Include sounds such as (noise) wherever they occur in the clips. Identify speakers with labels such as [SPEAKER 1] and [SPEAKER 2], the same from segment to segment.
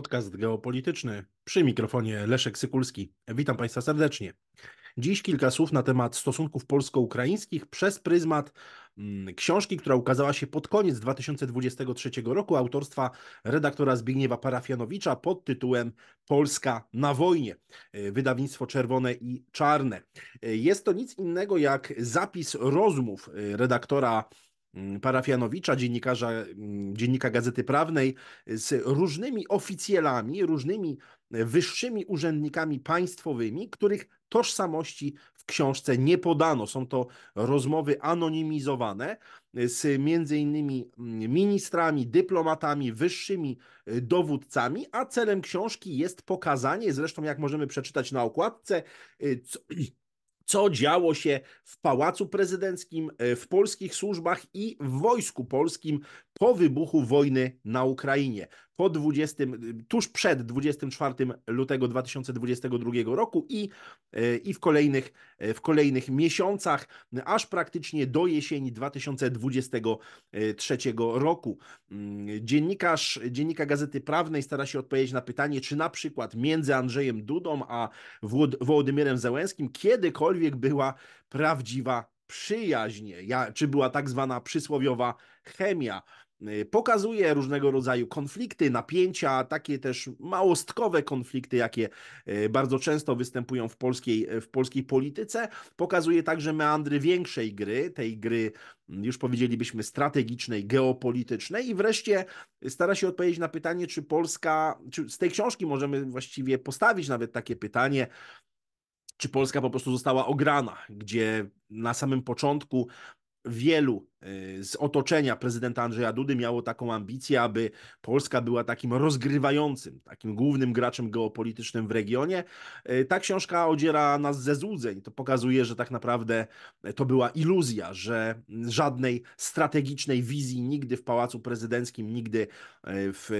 [SPEAKER 1] Podcast geopolityczny przy mikrofonie Leszek Sykulski. Witam Państwa serdecznie. Dziś kilka słów na temat stosunków polsko-ukraińskich przez pryzmat mm, książki, która ukazała się pod koniec 2023 roku autorstwa redaktora Zbigniewa Parafianowicza pod tytułem Polska na wojnie. E, wydawnictwo Czerwone i Czarne. E, jest to nic innego jak zapis rozmów e, redaktora Mm, Parafianowicza, dziennikarza, mm, dziennika Gazety Prawnej, y, z różnymi oficjalami, różnymi y, wyższymi urzędnikami państwowymi, których tożsamości w książce nie podano. Są to rozmowy anonimizowane y, z między innymi mm, ministrami, dyplomatami, wyższymi dowódcami, a celem książki jest pokazanie, zresztą jak możemy przeczytać na okładce, co, (clears throat) co działo się w Pałacu Prezydenckim, e, w polskich służbach i w Wojsku Polskim po wybuchu wojny na Ukrainie, po 20, tuż przed 24 lutego 2022 roku i, e, i w, kolejnych, e, w kolejnych miesiącach, aż praktycznie do jesieni 2023 roku. Mm, dziennikarz Dziennika Gazety Prawnej stara się odpowiedzieć na pytanie, czy na przykład między Andrzejem Dudą a włodymirem Zełenskim kiedykolwiek była prawdziwa przyjaźń, czy była tak zwana przysłowiowa chemia. Y, pokazuje różnego rodzaju konflikty, napięcia, takie też małostkowe konflikty, jakie y, bardzo często występują w polskiej, w polskiej polityce. Pokazuje także meandry większej gry, tej gry mm, już powiedzielibyśmy strategicznej, geopolitycznej i wreszcie stara się odpowiedzieć na pytanie, czy Polska, czy z tej książki możemy właściwie postawić nawet takie pytanie, czy Polska po prostu została ograna, gdzie na samym początku wielu Y, z otoczenia prezydenta Andrzeja Dudy miało taką ambicję, aby Polska była takim rozgrywającym, takim głównym graczem geopolitycznym w regionie. Y, ta książka odziera nas ze złudzeń. To pokazuje, że tak naprawdę y, to była iluzja, że mm, żadnej strategicznej wizji nigdy w Pałacu Prezydenckim, nigdy w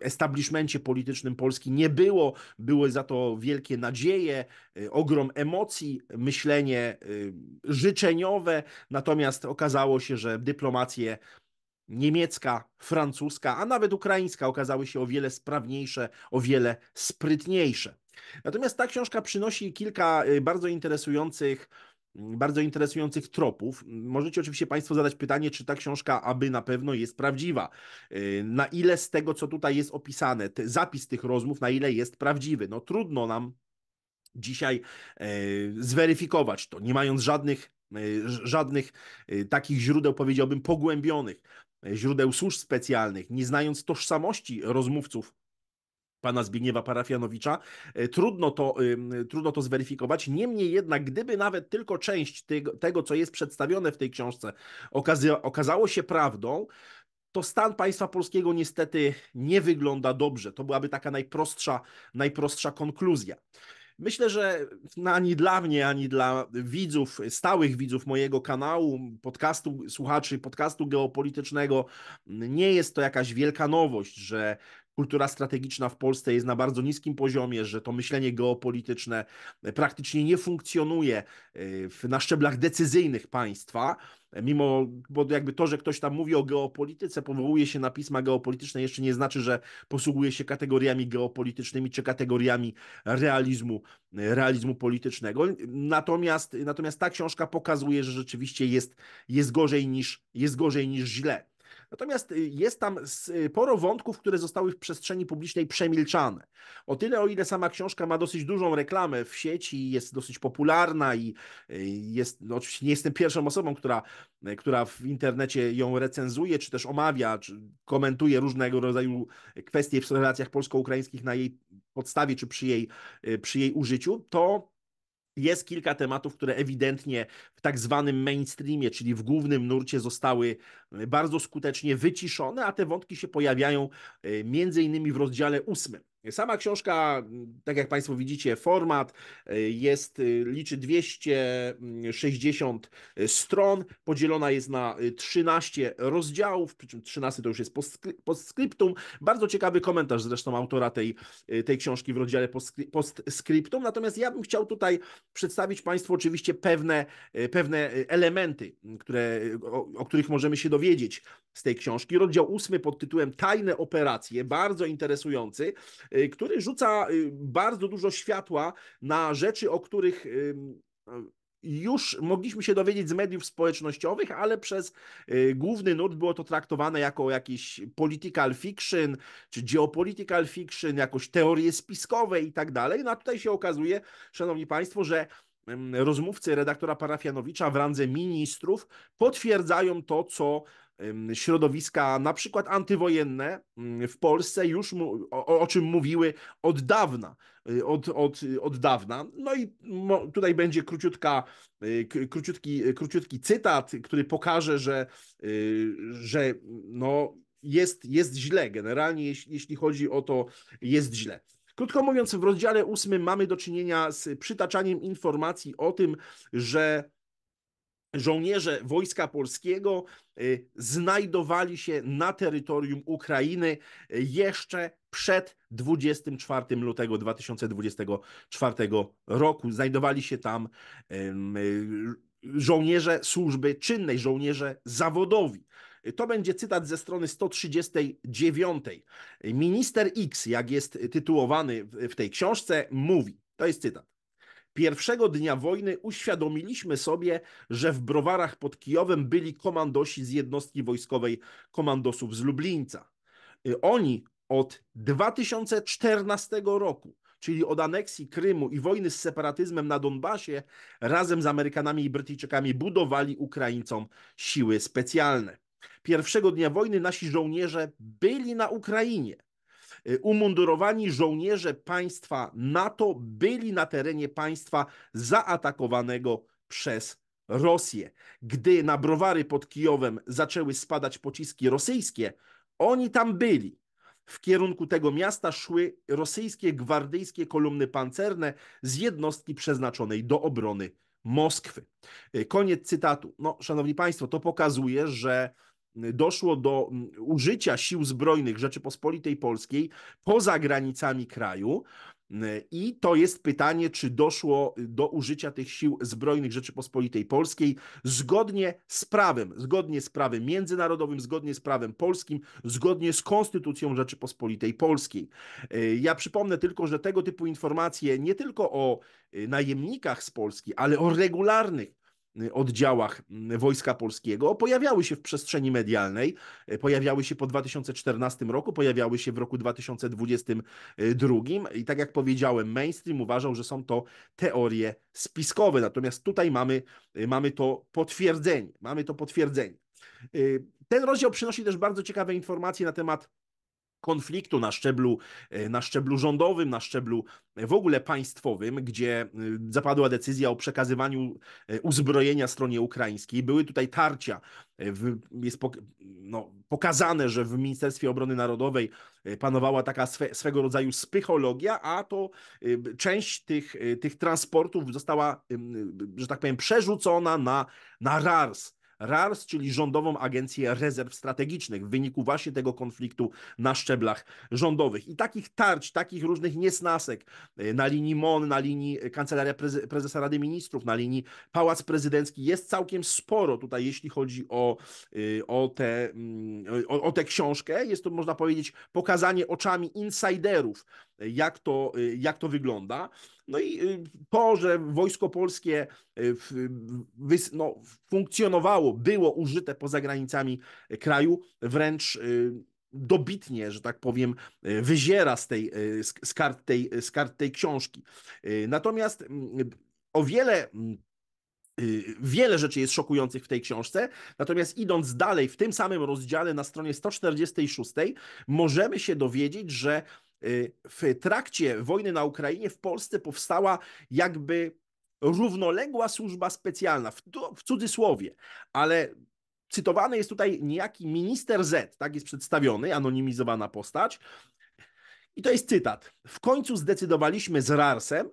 [SPEAKER 1] establishmencie politycznym Polski nie było. Były za to wielkie nadzieje, ogrom emocji, myślenie życzeniowe, natomiast okazało się, że dyplomacje niemiecka, francuska, a nawet ukraińska okazały się o wiele sprawniejsze, o wiele sprytniejsze. Natomiast ta książka przynosi kilka y, bardzo interesujących mm, bardzo interesujących tropów. Możecie oczywiście Państwo zadać pytanie, czy ta książka aby na pewno jest prawdziwa. Y, na ile z tego, co tutaj jest opisane, zapis tych rozmów, na ile jest prawdziwy? No trudno nam dzisiaj e, zweryfikować to, nie mając żadnych E, żadnych e, takich źródeł, powiedziałbym, pogłębionych, e, źródeł służb specjalnych, nie znając tożsamości rozmówców pana Zbigniewa Parafianowicza. Trudno to, trudno to zweryfikować. Niemniej jednak, gdyby nawet tylko część tego, tego co jest przedstawione w tej książce, okaza okazało się prawdą, to stan państwa polskiego niestety nie wygląda dobrze. To byłaby taka najprostsza, najprostsza konkluzja. Myślę, że ani dla mnie, ani dla widzów, stałych widzów mojego kanału, podcastu, słuchaczy podcastu geopolitycznego, nie jest to jakaś wielka nowość, że kultura strategiczna w Polsce jest na bardzo niskim poziomie, że to myślenie geopolityczne e, praktycznie nie funkcjonuje e, na szczeblach decyzyjnych państwa, e, mimo, bo jakby to, że ktoś tam mówi o geopolityce, powołuje się na pisma geopolityczne, jeszcze nie znaczy, że posługuje się kategoriami geopolitycznymi czy kategoriami realizmu, realizmu politycznego. Natomiast, natomiast ta książka pokazuje, że rzeczywiście jest, jest, gorzej niż, jest gorzej niż źle. Natomiast y, jest tam sporo y, wątków, które zostały w przestrzeni publicznej przemilczane. O tyle, o ile sama książka ma dosyć dużą reklamę w sieci, jest dosyć popularna i y, jest, no oczywiście nie jestem pierwszą osobą, która, która w internecie ją recenzuje, czy też omawia, czy komentuje różnego rodzaju kwestie w relacjach polsko-ukraińskich na jej podstawie, czy przy jej, przy jej użyciu, to jest kilka tematów, które ewidentnie w tak zwanym mainstreamie, czyli w głównym nurcie zostały e, bardzo skutecznie wyciszone, a te wątki się pojawiają e, między innymi w rozdziale ósmym. Sama książka, tak jak Państwo widzicie, format e, jest, e, liczy 260 e, stron, podzielona jest na 13 rozdziałów, przy czym 13 to już jest postscriptum. Bardzo ciekawy komentarz zresztą autora tej, tej książki w rozdziale postscriptum. Natomiast ja bym chciał tutaj przedstawić Państwu oczywiście pewne, pewne elementy, które, o, o których możemy się dowiedzieć z tej książki, rozdział ósmy pod tytułem Tajne operacje, bardzo interesujący, y, który rzuca y, bardzo dużo światła na rzeczy, o których y, już mogliśmy się dowiedzieć z mediów społecznościowych, ale przez główny nurt było to traktowane jako jakiś political fiction, czy geopolitical fiction, jakoś teorie spiskowe i tak dalej. No a tutaj się okazuje, szanowni państwo, że rozmówcy redaktora Parafianowicza w randze ministrów potwierdzają to, co środowiska, na przykład antywojenne mm, w Polsce już mu, o, o, czym mówiły od dawna, y, od, od, od dawna. No i tutaj będzie króciutka, y, króciutki, króciutki cytat, który pokaże, że, y, że no jest, jest źle. Generalnie jeśli, jeśli chodzi o to, jest źle. Krótko mówiąc, w rozdziale 8 mamy do czynienia z przytaczaniem informacji o tym, że żołnierze Wojska Polskiego y, znajdowali się na terytorium Ukrainy y, jeszcze przed 24 lutego 2024 roku. Znajdowali się tam y, żołnierze służby czynnej, żołnierze zawodowi. To będzie cytat ze strony 139. Minister X, jak jest tytułowany w tej książce, mówi, to jest cytat. Pierwszego dnia wojny uświadomiliśmy sobie, że w browarach pod Kijowem byli komandosi z jednostki wojskowej komandosów z Lublińca. Y, oni od 2014 roku, czyli od aneksji Krymu i wojny z separatyzmem na Donbasie, razem z Amerykanami i Brytyjczykami budowali Ukraińcom siły specjalne. Pierwszego dnia wojny nasi żołnierze byli na Ukrainie. Y, umundurowani żołnierze państwa NATO byli na terenie państwa zaatakowanego przez Rosję. Gdy na browary pod Kijowem zaczęły spadać pociski rosyjskie, oni tam byli. W kierunku tego miasta szły rosyjskie gwardyjskie kolumny pancerne z jednostki przeznaczonej do obrony Moskwy. Y, koniec cytatu. No, szanowni państwo, to pokazuje, że doszło do mm, użycia sił zbrojnych Rzeczypospolitej Polskiej poza granicami kraju. Mm, I to jest pytanie, czy doszło y, do użycia tych sił zbrojnych Rzeczypospolitej Polskiej zgodnie z prawem, zgodnie z prawem międzynarodowym, zgodnie z prawem polskim, zgodnie z Konstytucją Rzeczypospolitej Polskiej. Y, ja przypomnę tylko, że tego typu informacje nie tylko o y, najemnikach z Polski, ale o regularnych Y, oddziałach y, Wojska Polskiego. Pojawiały się w przestrzeni medialnej, y, pojawiały się po 2014 roku, pojawiały się w roku 2022 i tak jak powiedziałem, mainstream uważał, że są to teorie spiskowe, natomiast tutaj mamy, mamy to potwierdzenie, mamy to potwierdzenie. Ten rozdział przynosi też bardzo ciekawe informacje na temat konfliktu na szczeblu, e, na szczeblu rządowym, na szczeblu e, w ogóle państwowym, gdzie e, zapadła decyzja o przekazywaniu uzbrojenia stronie ukraińskiej. Były tutaj tarcia. Jest no, pokazane, że w Ministerstwie Obrony Narodowej panowała taka swego rodzaju spychologia, a to część tych, tych transportów została, że tak powiem, przerzucona na, na RARS RARS, czyli Rządową Agencję Rezerw Strategicznych w wyniku właśnie tego konfliktu na szczeblach rządowych. I takich tarć, takich różnych niesnasek e, na linii MON, na linii e, Kancelaria Prezesa Rady Ministrów, na linii Pałac Prezydencki jest całkiem sporo tutaj, jeśli chodzi o, e, o, te, mm, o, o tę książkę. Jest to, można powiedzieć, pokazanie oczami insiderów, jak to, jak to wygląda. No i y, to, że wojsko polskie y, no, funkcjonowało, było użyte poza granicami y, kraju, wręcz dobitnie, że tak powiem, wyziera z, tej, z, kart, tej, z kart tej książki. Natomiast mm, o wiele mm, Wiele rzeczy jest szokujących w tej książce, natomiast idąc dalej, w tym samym rozdziale na stronie 146, możemy się dowiedzieć, że Y, w trakcie wojny na Ukrainie w Polsce powstała jakby równoległa służba specjalna, w, w cudzysłowie, ale cytowany jest tutaj niejaki minister Z, tak jest przedstawiony, anonimizowana postać. I to jest cytat. W końcu zdecydowaliśmy z Rarsem,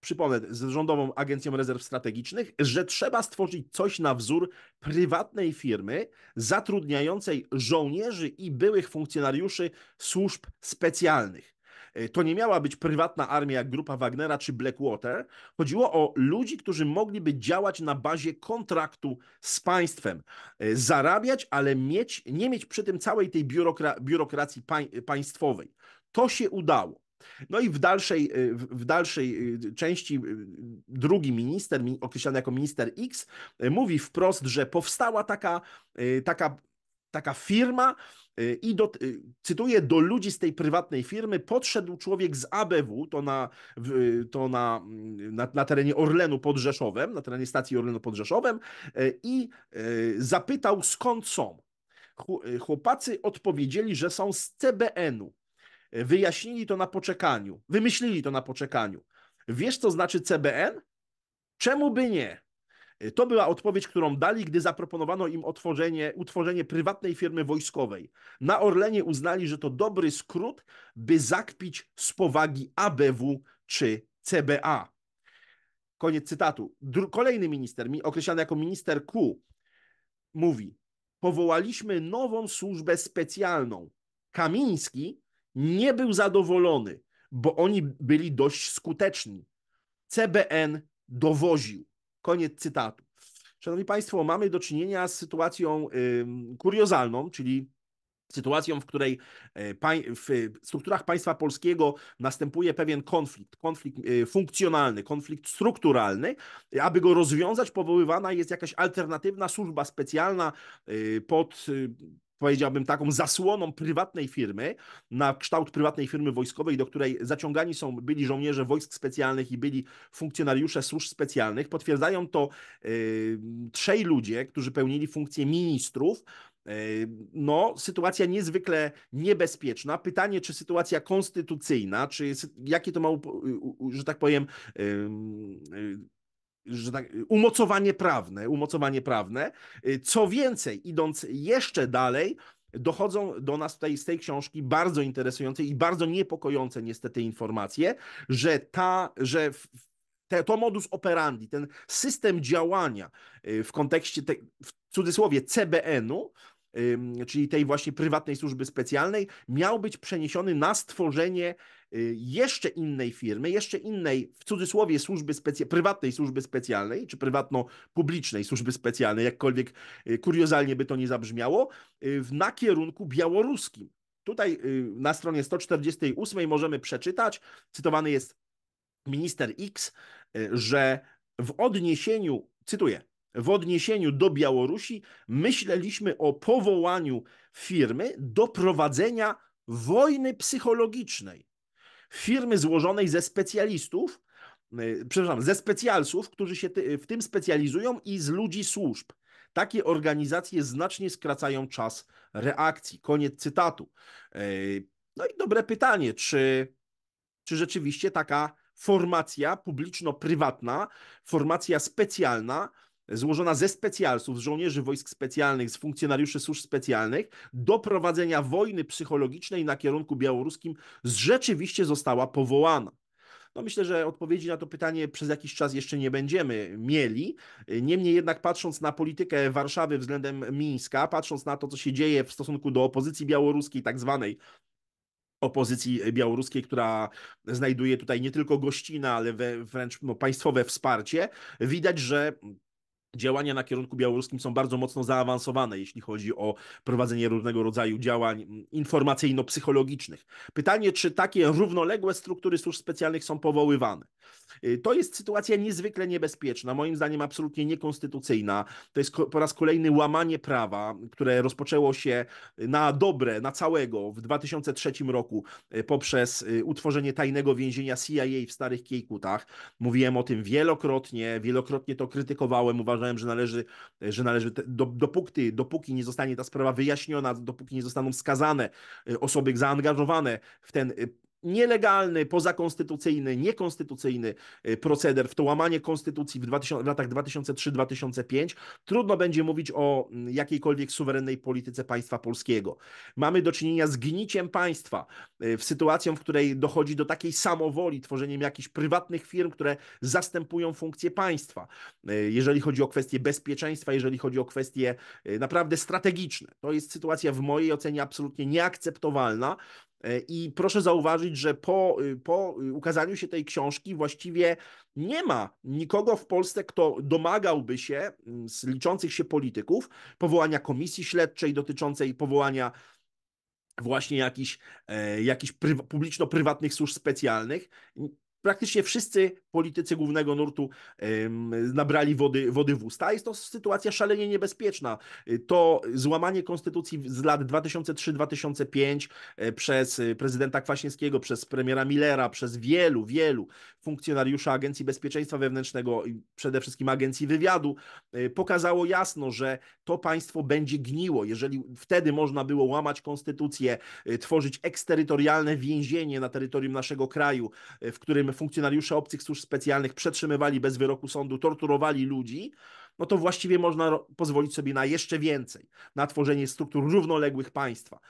[SPEAKER 1] przypomnę, z Rządową Agencją Rezerw Strategicznych, że trzeba stworzyć coś na wzór prywatnej firmy zatrudniającej żołnierzy i byłych funkcjonariuszy służb specjalnych. E, to nie miała być prywatna armia jak grupa Wagnera czy Blackwater. Chodziło o ludzi, którzy mogliby działać na bazie kontraktu z państwem, e, zarabiać, ale mieć, nie mieć przy tym całej tej biurokra biurokracji pań państwowej. To się udało. No i w dalszej, y, w dalszej y, części y, drugi minister, określany jako minister X, mówi wprost, że powstała taka, taka, taka firma i do, cytuję, do ludzi z tej prywatnej firmy podszedł człowiek z ABW, to na, to na, mm, na, na terenie Orlenu pod Rzeszowem, na terenie stacji Orlenu pod Rzeszowem i zapytał skąd są. Chłopacy odpowiedzieli, że są z CBN-u. Wyjaśnili to na poczekaniu, wymyślili to na poczekaniu. Wiesz, co znaczy CBN? Czemu by nie? To była odpowiedź, którą dali, gdy zaproponowano im otworzenie, utworzenie prywatnej firmy wojskowej. Na Orlenie uznali, że to dobry skrót, by zakpić z powagi ABW czy CBA. Koniec cytatu. kolejny minister, określany jako minister Q, mówi: Powołaliśmy nową służbę specjalną. Kamiński nie był zadowolony, bo oni byli dość skuteczni. CBN dowoził. Koniec cytatu. Szanowni Państwo, mamy do czynienia z sytuacją kuriozalną, czyli sytuacją, w której e, w strukturach państwa polskiego następuje pewien konflikt, konflikt e, funkcjonalny, konflikt strukturalny. Aby go rozwiązać, powoływana jest jakaś alternatywna służba specjalna e, pod powiedziałbym, taką zasłoną prywatnej firmy, na kształt prywatnej firmy wojskowej, do której zaciągani są byli żołnierze wojsk specjalnych i byli funkcjonariusze służb specjalnych. Potwierdzają to y, trzej ludzie, którzy pełnili funkcję ministrów. Y, no, sytuacja niezwykle niebezpieczna. Pytanie, czy sytuacja konstytucyjna, czy jakie to ma, że tak powiem, yy, że tak, umocowanie prawne, umocowanie prawne. Y, co więcej, idąc jeszcze dalej, dochodzą do nas tutaj z tej książki bardzo interesujące i bardzo niepokojące niestety informacje, że ta, że te, to modus operandi, ten system działania y, w kontekście, te, w cudzysłowie, CBN-u, czyli tej właśnie prywatnej służby specjalnej, miał być przeniesiony na stworzenie Y, jeszcze innej firmy, jeszcze innej, w cudzysłowie, służby specy... prywatnej służby specjalnej, czy prywatno-publicznej służby specjalnej, jakkolwiek y, kuriozalnie by to nie zabrzmiało, y, na kierunku białoruskim. Tutaj na stronie 148 możemy przeczytać, cytowany jest minister X, że w odniesieniu, cytuję, w odniesieniu do Białorusi myśleliśmy o powołaniu firmy do prowadzenia wojny psychologicznej firmy złożonej ze specjalistów, y, przepraszam, ze specjalsów, którzy się w tym specjalizują i z ludzi służb. Takie organizacje znacznie skracają czas reakcji. Koniec cytatu. Y, no i dobre pytanie, czy, czy rzeczywiście taka formacja publiczno-prywatna, formacja specjalna, złożona ze specjalsów, z żołnierzy wojsk specjalnych, z funkcjonariuszy służb specjalnych, do prowadzenia wojny psychologicznej na kierunku białoruskim, rzeczywiście została powołana. No myślę, że odpowiedzi na to pytanie przez jakiś czas jeszcze nie będziemy mieli. Niemniej jednak patrząc na politykę Warszawy względem Mińska, patrząc na to, co się dzieje w stosunku do opozycji białoruskiej, tak zwanej opozycji białoruskiej, która znajduje tutaj nie tylko gościna, ale wręcz no, państwowe wsparcie, widać, że działania na kierunku białoruskim są bardzo mocno zaawansowane, jeśli chodzi o prowadzenie różnego rodzaju działań mm, informacyjno-psychologicznych. Pytanie, czy takie równoległe struktury służb specjalnych są powoływane? Y, to jest sytuacja niezwykle niebezpieczna, moim zdaniem absolutnie niekonstytucyjna. To jest po raz kolejny łamanie prawa, które rozpoczęło się na dobre, na całego w 2003 roku y, poprzez y, utworzenie tajnego więzienia CIA w Starych Kiejkutach. Mówiłem o tym wielokrotnie, wielokrotnie to krytykowałem, uważam, uważałem, że należy, że należy do, dopóki, dopóki nie zostanie ta sprawa wyjaśniona, dopóki nie zostaną skazane y, osoby zaangażowane w ten y, nielegalny, pozakonstytucyjny, niekonstytucyjny y, proceder w to łamanie konstytucji w, 2000, w latach 2003-2005, trudno będzie mówić o mm, jakiejkolwiek suwerennej polityce państwa polskiego. Mamy do czynienia z gniciem państwa, y, w sytuacją, w której dochodzi do takiej samowoli, tworzeniem jakichś prywatnych firm, które zastępują funkcję państwa, y, jeżeli chodzi o kwestie bezpieczeństwa, jeżeli chodzi o kwestie naprawdę strategiczne. To jest sytuacja w mojej ocenie absolutnie nieakceptowalna E, I proszę zauważyć, że po, y, po y, ukazaniu się tej książki właściwie nie ma nikogo w Polsce, kto domagałby się z mm, liczących się polityków powołania komisji śledczej dotyczącej powołania właśnie jakichś, e, jakichś publiczno-prywatnych służb specjalnych praktycznie wszyscy politycy głównego nurtu nabrali wody, wody w usta. Jest to sytuacja szalenie niebezpieczna. To złamanie konstytucji z lat 2003-2005 e, przez e, prezydenta Kwaśniewskiego, przez premiera Millera, przez wielu, wielu funkcjonariuszy Agencji Bezpieczeństwa Wewnętrznego i przede wszystkim Agencji Wywiadu e, pokazało jasno, że to państwo będzie gniło. Jeżeli wtedy można było łamać konstytucję, tworzyć eksterytorialne więzienie na terytorium naszego kraju, w którym funkcjonariusze obcych służb specjalnych przetrzymywali bez wyroku sądu, torturowali ludzi, no to właściwie można pozwolić sobie na jeszcze więcej, na tworzenie struktur równoległych państwa.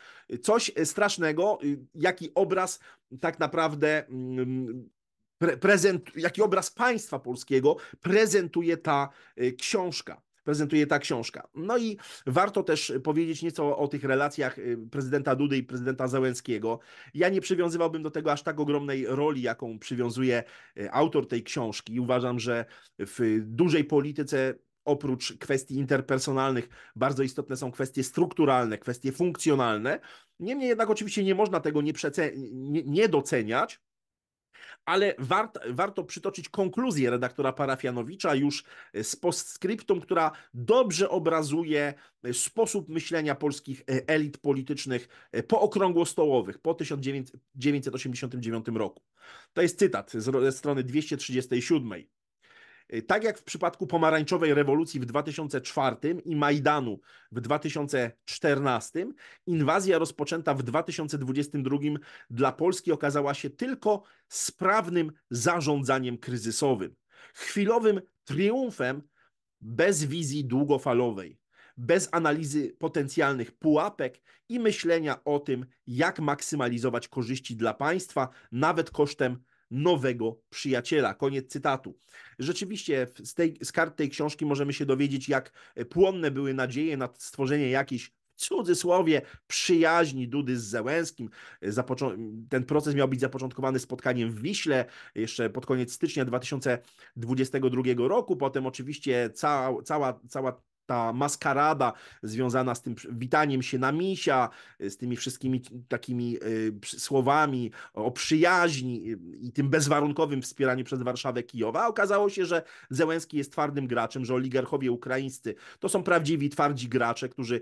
[SPEAKER 1] Coś e, strasznego, y, jaki obraz tak naprawdę mm, prezent, jaki obraz państwa polskiego prezentuje ta y, książka prezentuje ta książka. No i warto też powiedzieć nieco o tych relacjach y, prezydenta Dudy i prezydenta Załęckiego. Ja nie przywiązywałbym do tego aż tak ogromnej roli, jaką przywiązuje y, autor tej książki. Uważam, że w dużej polityce oprócz kwestii interpersonalnych bardzo istotne są kwestie strukturalne, kwestie funkcjonalne. Niemniej jednak oczywiście nie można tego nie, nie, nie doceniać ale wart, warto przytoczyć konkluzję redaktora Parafianowicza już e, z postscriptum, która dobrze obrazuje e, sposób myślenia polskich e, elit politycznych po okrągłostołowych, po 1989 roku. To jest cytat ze strony 237. Y, tak jak w przypadku pomarańczowej rewolucji w 2004 i Majdanu w 2014, inwazja rozpoczęta w 2022 dla Polski okazała się tylko sprawnym zarządzaniem kryzysowym, chwilowym triumfem bez wizji długofalowej, bez analizy potencjalnych pułapek i myślenia o tym, jak maksymalizować korzyści dla państwa, nawet kosztem nowego przyjaciela. Koniec cytatu. Rzeczywiście z, tej, z kart tej książki możemy się dowiedzieć, jak e, płonne były nadzieje na stworzenie jakiejś cudzysłowie przyjaźni Dudy z Zełęskim. E, ten proces miał być zapoczątkowany spotkaniem w Wiśle e, jeszcze pod koniec stycznia 2022 roku. Potem oczywiście cała, cała, cała ta maskarada związana z tym witaniem się na misia, e, z tymi wszystkimi takimi e, słowami o przyjaźni e, i tym bezwarunkowym wspieraniu przez Warszawę Kijowa, okazało się, że Zełenski jest twardym graczem, że oligarchowie ukraińscy to są prawdziwi twardzi gracze, którzy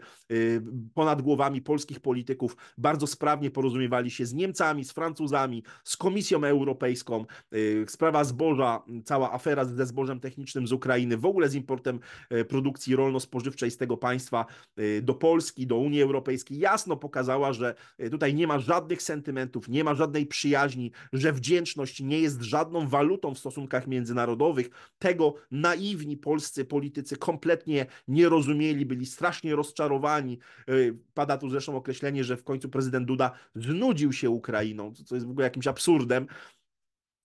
[SPEAKER 1] ponad głowami polskich polityków bardzo sprawnie porozumiewali się z Niemcami, z Francuzami, z Komisją Europejską. Sprawa zboża, cała afera ze zbożem technicznym z Ukrainy, w ogóle z importem produkcji rolnej, rolno-spożywczej z tego państwa y, do Polski, do Unii Europejskiej, jasno pokazała, że y, tutaj nie ma żadnych sentymentów, nie ma żadnej przyjaźni, że wdzięczność nie jest żadną walutą w stosunkach międzynarodowych. Tego naiwni polscy politycy kompletnie nie rozumieli, byli strasznie rozczarowani. Y, pada tu zresztą określenie, że w końcu prezydent Duda znudził się Ukrainą, co jest w ogóle jakimś absurdem.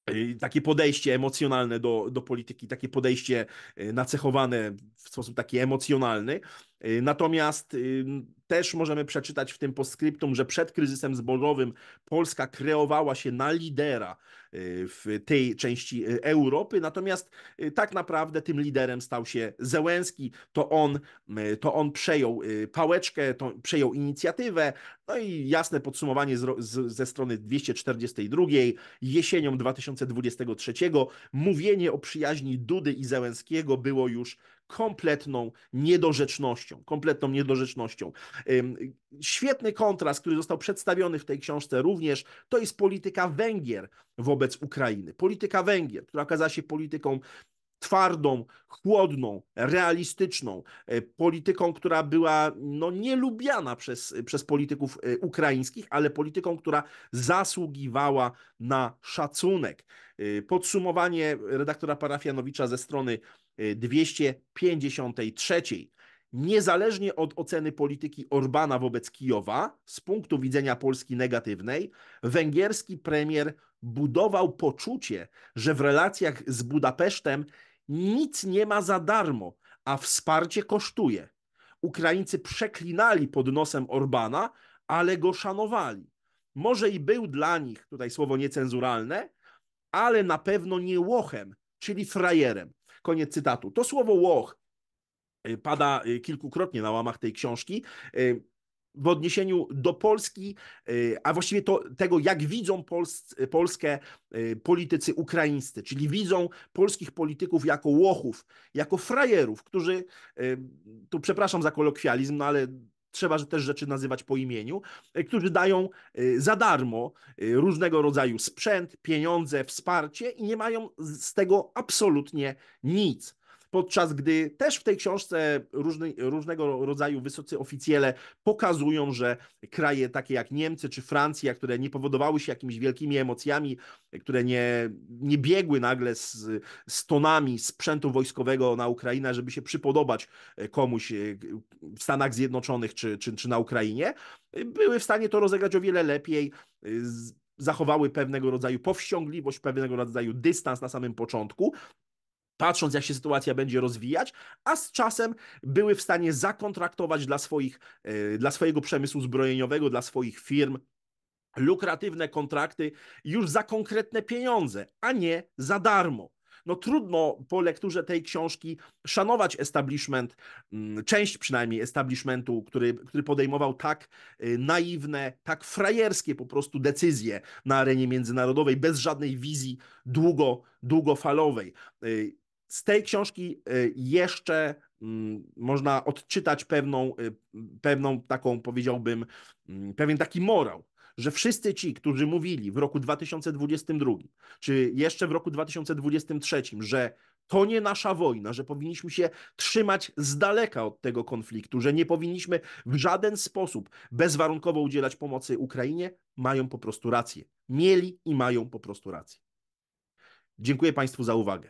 [SPEAKER 1] E, takie podejście emocjonalne do, do polityki, takie podejście e, nacechowane w sposób taki emocjonalny, Y, natomiast y, też możemy przeczytać w tym postscriptum, że przed kryzysem zbożowym Polska kreowała się na lidera y, w tej części Europy, natomiast tak naprawdę tym liderem stał się Zełęski. To on, to on przejął pałeczkę, to przejął inicjatywę. No i jasne podsumowanie z, z, ze strony 242. Jesienią 2023 mówienie o przyjaźni Dudy i Zełęskiego było już kompletną niedorzecznością, kompletną niedorzecznością. Świetny kontrast, który został przedstawiony w tej książce również, to jest polityka Węgier wobec Ukrainy. Polityka Węgier, która okazała się polityką twardą, chłodną, realistyczną e, polityką, która była no, nielubiana przez, e, przez polityków e, ukraińskich, ale polityką, która zasługiwała na szacunek. Podsumowanie redaktora Parafianowicza ze strony 253. Niezależnie od oceny polityki Orbana wobec Kijowa, z punktu widzenia Polski negatywnej, węgierski premier budował poczucie, że w relacjach z Budapesztem nic nie ma za darmo, a wsparcie kosztuje. Ukraińcy przeklinali pod nosem Orbana, ale go szanowali. Może i był dla nich, tutaj słowo niecenzuralne, ale na pewno nie łochem, czyli frajerem. Koniec cytatu. To słowo łoch y, pada y, kilkukrotnie na łamach tej książki. Y, w odniesieniu do Polski, e, a właściwie to, tego, jak widzą Pols e, Polskę e, politycy ukraińscy, czyli widzą polskich polityków jako łochów, jako frajerów, którzy, tu przepraszam za kolokwializm, no ale trzeba też rzeczy nazywać po imieniu, którzy dają za darmo różnego rodzaju sprzęt, pieniądze, wsparcie i nie mają z tego absolutnie nic podczas gdy też w tej książce różny, różnego rodzaju wysocy oficjele pokazują, że kraje takie jak Niemcy czy Francja, które nie powodowały się jakimiś wielkimi emocjami, które nie, nie biegły nagle z, z tonami sprzętu wojskowego na Ukrainę, żeby się przypodobać e, komuś e, w Stanach Zjednoczonych czy, czy, czy na Ukrainie, były w stanie to rozegrać o wiele lepiej e, zachowały pewnego rodzaju powściągliwość, pewnego rodzaju dystans na samym początku, patrząc jak się sytuacja będzie rozwijać, a z czasem były w stanie zakontraktować dla, swoich, e, dla swojego przemysłu zbrojeniowego, dla swoich firm lukratywne kontrakty już za konkretne pieniądze, a nie za darmo. No trudno po lekturze tej książki szanować establishment, mm, część przynajmniej establishmentu, który, który podejmował tak e, naiwne, tak frajerskie po prostu decyzje na arenie międzynarodowej, bez żadnej wizji długo, długofalowej. E, z tej książki y, jeszcze mm, można odczytać pewną, y, pewną taką, powiedziałbym, mm, pewien taki morał, że wszyscy ci, którzy mówili w roku 2022, czy jeszcze w roku 2023, że to nie nasza wojna, że powinniśmy się trzymać z daleka od tego konfliktu, że nie powinniśmy w żaden sposób bezwarunkowo udzielać pomocy Ukrainie, mają po prostu rację. Mieli i mają po prostu rację. Dziękuję Państwu za uwagę